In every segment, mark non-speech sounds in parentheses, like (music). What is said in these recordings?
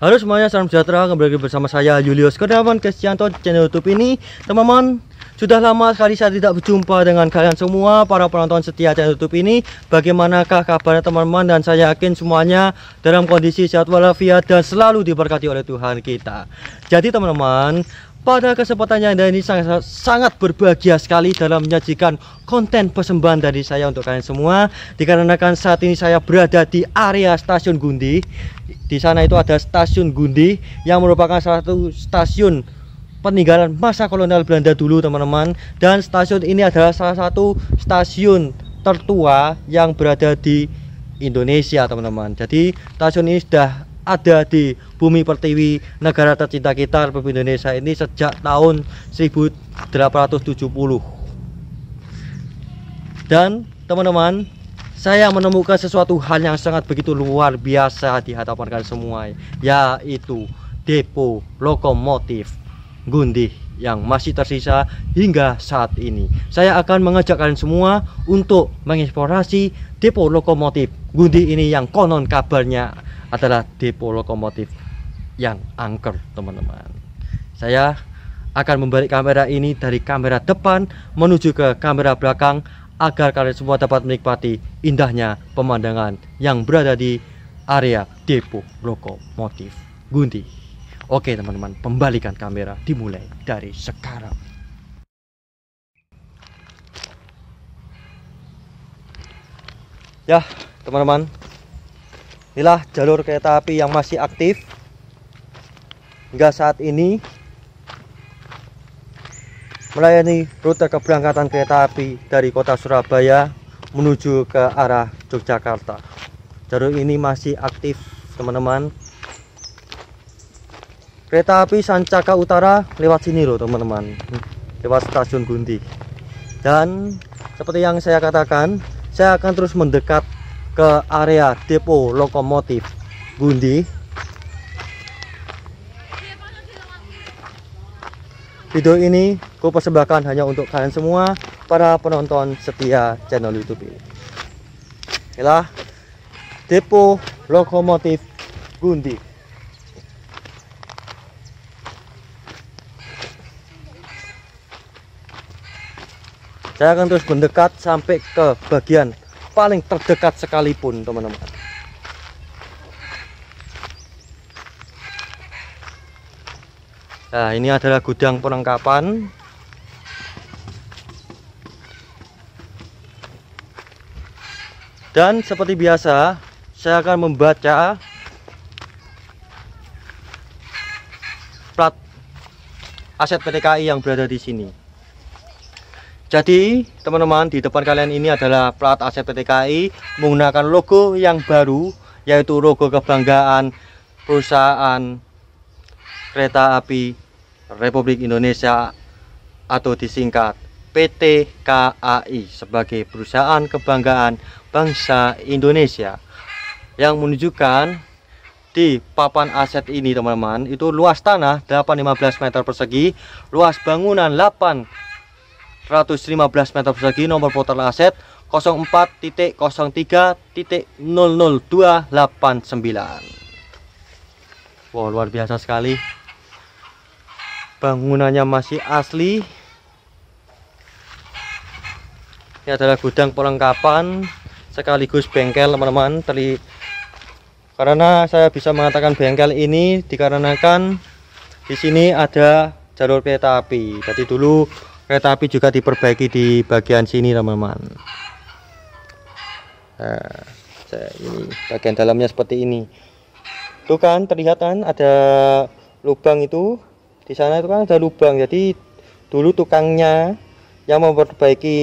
Halo semuanya, salam sejahtera. Kembali lagi bersama saya Julius Kurniawan Kristianto channel YouTube ini. Teman-teman, sudah lama sekali saya tidak berjumpa dengan kalian semua para penonton setia channel YouTube ini. Bagaimanakah kabarnya teman-teman dan saya yakin semuanya dalam kondisi sehat walafiat dan selalu diberkati oleh Tuhan kita. Jadi teman-teman, pada kesempatan yang ada ini sangat, sangat berbahagia sekali dalam menyajikan konten persembahan dari saya untuk kalian semua Dikarenakan saat ini saya berada di area stasiun Gundi Di sana itu ada stasiun Gundi yang merupakan salah satu stasiun peninggalan masa kolonial Belanda dulu teman-teman Dan stasiun ini adalah salah satu stasiun tertua yang berada di Indonesia teman-teman Jadi stasiun ini sudah ada di bumi pertiwi negara tercinta kita Republik Indonesia ini sejak tahun 1870 dan teman-teman saya menemukan sesuatu hal yang sangat begitu luar biasa di hadapan kalian semua yaitu depo lokomotif Gundih yang masih tersisa hingga saat ini. Saya akan mengajak kalian semua untuk mengeksplorasi depo lokomotif Gundi ini yang konon kabarnya adalah depo lokomotif yang angker teman-teman saya akan membalik kamera ini dari kamera depan menuju ke kamera belakang agar kalian semua dapat menikmati indahnya pemandangan yang berada di area depo lokomotif Gundi Oke teman-teman pembalikan kamera dimulai dari sekarang Ya teman-teman Inilah jalur kereta api yang masih aktif hingga saat ini melayani rute keberangkatan kereta api dari kota Surabaya menuju ke arah Yogyakarta. Jalur ini masih aktif, teman-teman. Kereta api Sancaka Utara lewat sini loh, teman-teman. Lewat stasiun Gunti. Dan seperti yang saya katakan, saya akan terus mendekat ke area depo lokomotif Gundi. Video ini ku persembahkan hanya untuk kalian semua para penonton setia channel YouTube ini. Inilah depo lokomotif Gundi. Saya akan terus mendekat sampai ke bagian paling terdekat sekalipun teman-teman Nah ini adalah gudang perlengkapan Dan seperti biasa Saya akan membaca Plat aset PTKI yang berada di sini jadi teman-teman di depan kalian ini adalah plat AC PTKI menggunakan logo yang baru yaitu logo kebanggaan perusahaan kereta api Republik Indonesia atau disingkat PT KAI sebagai perusahaan kebanggaan bangsa Indonesia yang menunjukkan di papan aset ini teman-teman itu luas tanah 815 meter persegi luas bangunan 8 115 meter persegi nomor putar aset 04.03.00289 Wow luar biasa sekali bangunannya masih asli ini adalah gudang perlengkapan sekaligus bengkel teman-teman karena saya bisa mengatakan bengkel ini dikarenakan di sini ada jalur kereta api jadi dulu kereta api juga diperbaiki di bagian sini teman-teman nah, ini bagian dalamnya seperti ini tuh kan terlihat kan ada lubang itu di sana itu kan ada lubang jadi dulu tukangnya yang memperbaiki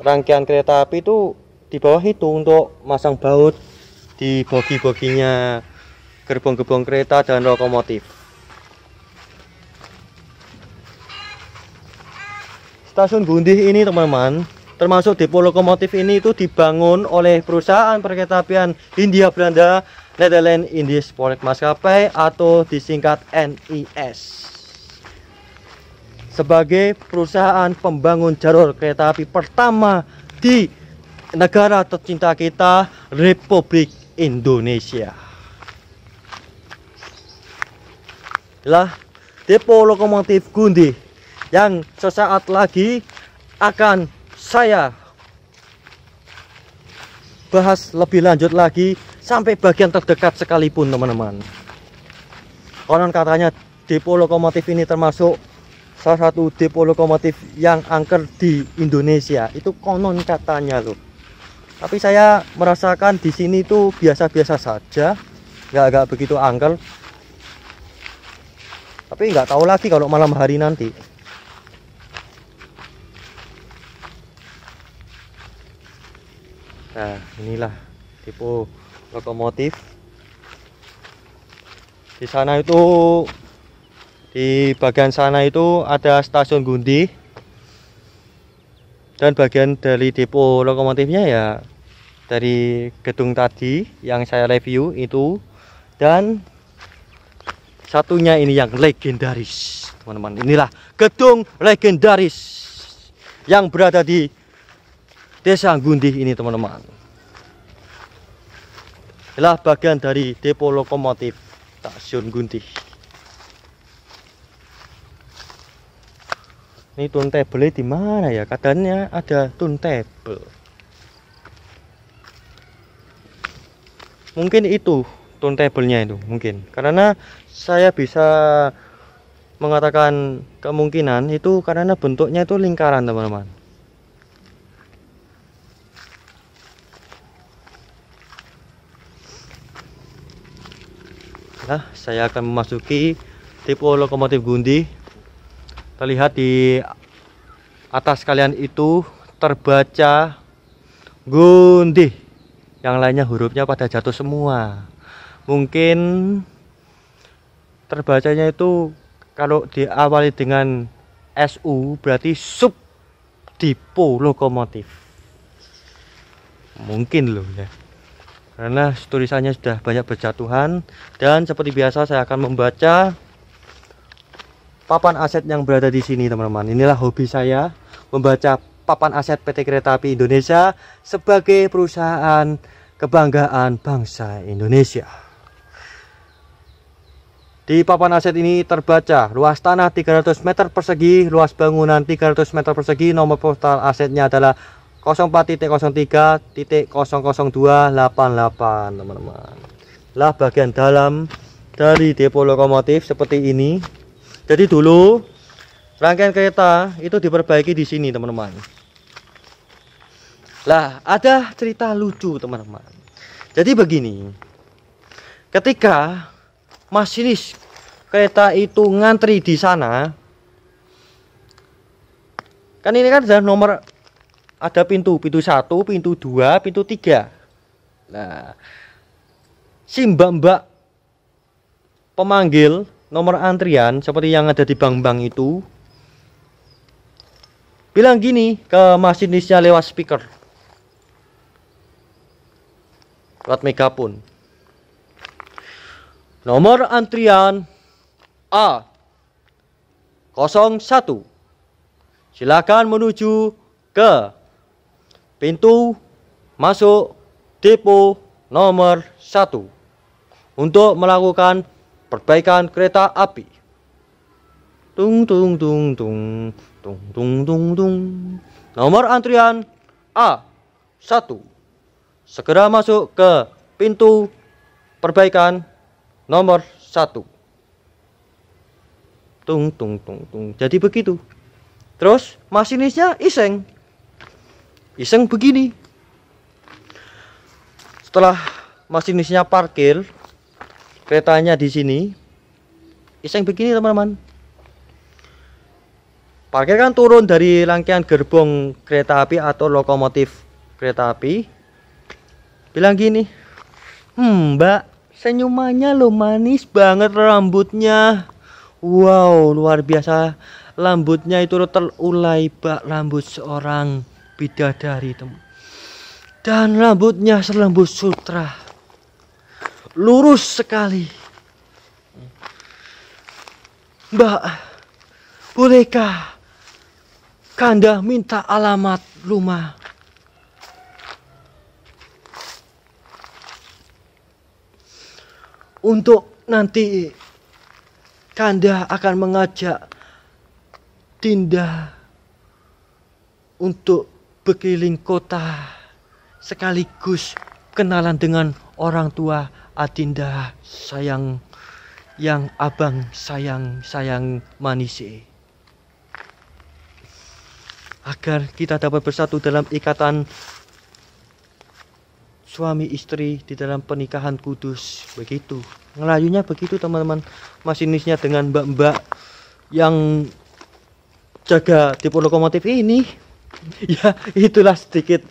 rangkaian kereta api itu di bawah itu untuk masang baut di bogi-boginya gerbong-gerbong kereta dan lokomotif Stasiun Gundih ini teman-teman termasuk depo lokomotif ini itu dibangun oleh perusahaan perketapian India Hindia Belanda Netherlands Indies Project Maskapai atau disingkat NIS sebagai perusahaan pembangun jalur kereta api pertama di negara tercinta kita Republik Indonesia lah depo lokomotif Gundih yang sesaat lagi akan saya bahas lebih lanjut lagi sampai bagian terdekat sekalipun teman-teman konon katanya depo lokomotif ini termasuk salah satu depo lokomotif yang angker di Indonesia itu konon katanya loh tapi saya merasakan di sini itu biasa-biasa saja nggak agak begitu angker tapi nggak tahu lagi kalau malam hari nanti Nah, inilah tipe lokomotif. Di sana itu di bagian sana itu ada stasiun Gundi. Dan bagian dari depo lokomotifnya ya dari gedung tadi yang saya review itu dan satunya ini yang legendaris teman-teman inilah gedung legendaris yang berada di Desa Gundih ini teman-teman adalah bagian dari depo lokomotif stasiun Gundih ini table di mana ya katanya ada table. mungkin itu turntablenya itu mungkin karena saya bisa mengatakan kemungkinan itu karena bentuknya itu lingkaran teman-teman ya saya akan memasuki tipe lokomotif gundi terlihat di atas kalian itu terbaca gundi yang lainnya hurufnya pada jatuh semua mungkin terbacanya itu kalau diawali dengan SU berarti sub dipo lokomotif mungkin loh ya karena tulisannya sudah banyak berjatuhan dan seperti biasa saya akan membaca papan aset yang berada di sini teman-teman inilah hobi saya membaca papan aset PT Kereta Api Indonesia sebagai perusahaan kebanggaan bangsa Indonesia di papan aset ini terbaca luas tanah 300 meter persegi, luas bangunan 300 meter persegi, nomor portal asetnya adalah 04.03.00288 teman-teman lah bagian dalam dari depo lokomotif seperti ini jadi dulu rangkaian kereta itu diperbaiki di sini teman-teman lah ada cerita lucu teman-teman jadi begini ketika masinis kereta itu ngantri di sana kan ini kan sudah nomor ada pintu, pintu satu, pintu dua, pintu tiga. Nah, si mbak-mbak pemanggil nomor antrian seperti yang ada di bank-bank itu bilang gini ke masinisnya lewat speaker lewat megapun nomor antrian A 01 silakan menuju ke pintu masuk depo nomor 1 untuk melakukan perbaikan kereta api. Tung tung tung tung tung tung tung tung. Nomor antrian A1. Segera masuk ke pintu perbaikan nomor 1. Tung tung tung tung. Jadi begitu. Terus masinisnya iseng iseng begini setelah masinisnya parkir keretanya di sini iseng begini teman-teman parkir kan turun dari rangkaian gerbong kereta api atau lokomotif kereta api bilang gini hmm, mbak senyumannya lo manis banget rambutnya wow luar biasa rambutnya itu terulai bak rambut seorang bidadari teman dan rambutnya selembut sutra lurus sekali Mbak bolehkah Kanda minta alamat rumah untuk nanti Kanda akan mengajak Dinda untuk berkeliling kota sekaligus kenalan dengan orang tua Adinda sayang yang abang sayang sayang manis agar kita dapat bersatu dalam ikatan suami istri di dalam pernikahan kudus begitu ngelayunya begitu teman-teman masinisnya dengan mbak-mbak yang jaga tipe lokomotif ini (laughs) ya itulah sedikit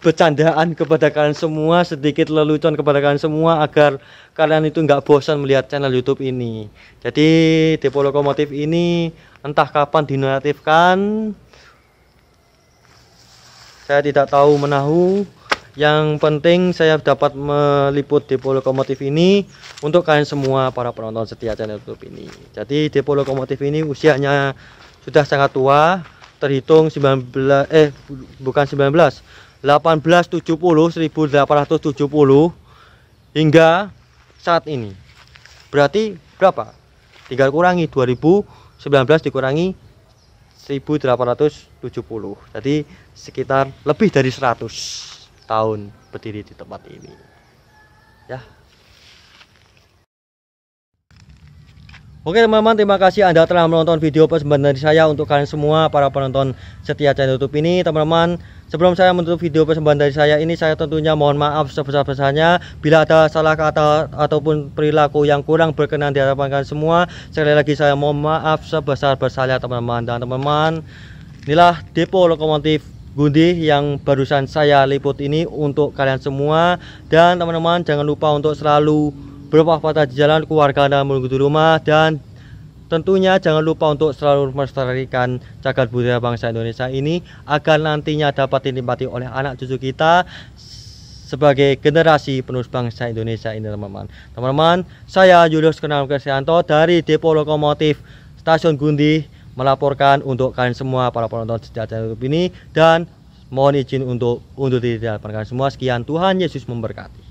bercandaan kepada kalian semua, sedikit lelucon kepada kalian semua agar kalian itu nggak bosan melihat channel YouTube ini. Jadi Depo Lokomotif ini entah kapan dinonaktifkan. Saya tidak tahu menahu. Yang penting saya dapat meliput Depo Lokomotif ini untuk kalian semua para penonton setia channel YouTube ini. Jadi Depo Lokomotif ini usianya sudah sangat tua terhitung 19 eh bukan 19 1870 1870 hingga saat ini berarti berapa tinggal kurangi 2019 dikurangi 1870 jadi sekitar lebih dari 100 tahun berdiri di tempat ini ya Oke teman-teman terima kasih Anda telah menonton video persembahan dari saya untuk kalian semua para penonton setia channel youtube ini teman-teman Sebelum saya menutup video persembahan dari saya ini saya tentunya mohon maaf sebesar-besarnya Bila ada salah kata ataupun perilaku yang kurang berkenan di hadapan kalian semua Sekali lagi saya mohon maaf sebesar-besarnya teman-teman Dan teman-teman inilah depo lokomotif Gundi yang barusan saya liput ini untuk kalian semua Dan teman-teman jangan lupa untuk selalu berupa di jalan keluarga Anda menunggu di rumah dan Tentunya jangan lupa untuk selalu melestarikan cagar budaya bangsa Indonesia ini agar nantinya dapat dinikmati oleh anak cucu kita sebagai generasi penerus bangsa Indonesia ini teman-teman. Teman-teman, saya Julius Kenal Kesianto dari Depo Lokomotif Stasiun Gundi melaporkan untuk kalian semua para penonton setia channel YouTube ini dan mohon izin untuk untuk tidak kalian semua. Sekian Tuhan Yesus memberkati.